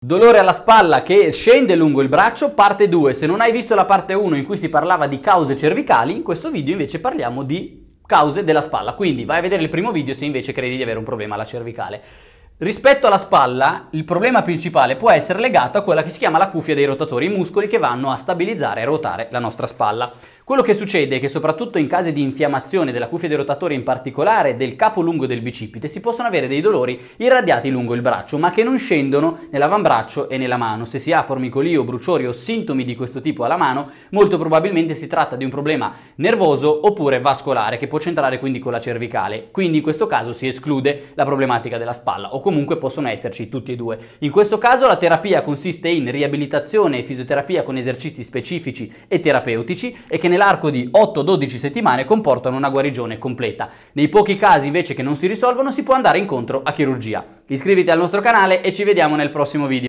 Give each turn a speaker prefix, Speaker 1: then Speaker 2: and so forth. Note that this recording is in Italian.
Speaker 1: Dolore alla spalla che scende lungo il braccio, parte 2. Se non hai visto la parte 1 in cui si parlava di cause cervicali, in questo video invece parliamo di cause della spalla. Quindi vai a vedere il primo video se invece credi di avere un problema alla cervicale. Rispetto alla spalla, il problema principale può essere legato a quella che si chiama la cuffia dei rotatori, i muscoli che vanno a stabilizzare e ruotare la nostra spalla. Quello che succede è che soprattutto in caso di infiammazione della cuffia dei rotatori, in particolare del capo lungo del bicipite, si possono avere dei dolori irradiati lungo il braccio, ma che non scendono nell'avambraccio e nella mano. Se si ha formicolio, bruciori o sintomi di questo tipo alla mano, molto probabilmente si tratta di un problema nervoso oppure vascolare, che può centrare quindi con la cervicale. Quindi in questo caso si esclude la problematica della spalla o comunque possono esserci tutti e due. In questo caso la terapia consiste in riabilitazione e fisioterapia con esercizi specifici e terapeutici e che nell'arco di 8-12 settimane comportano una guarigione completa. Nei pochi casi invece che non si risolvono si può andare incontro a chirurgia. Iscriviti al nostro canale e ci vediamo nel prossimo video.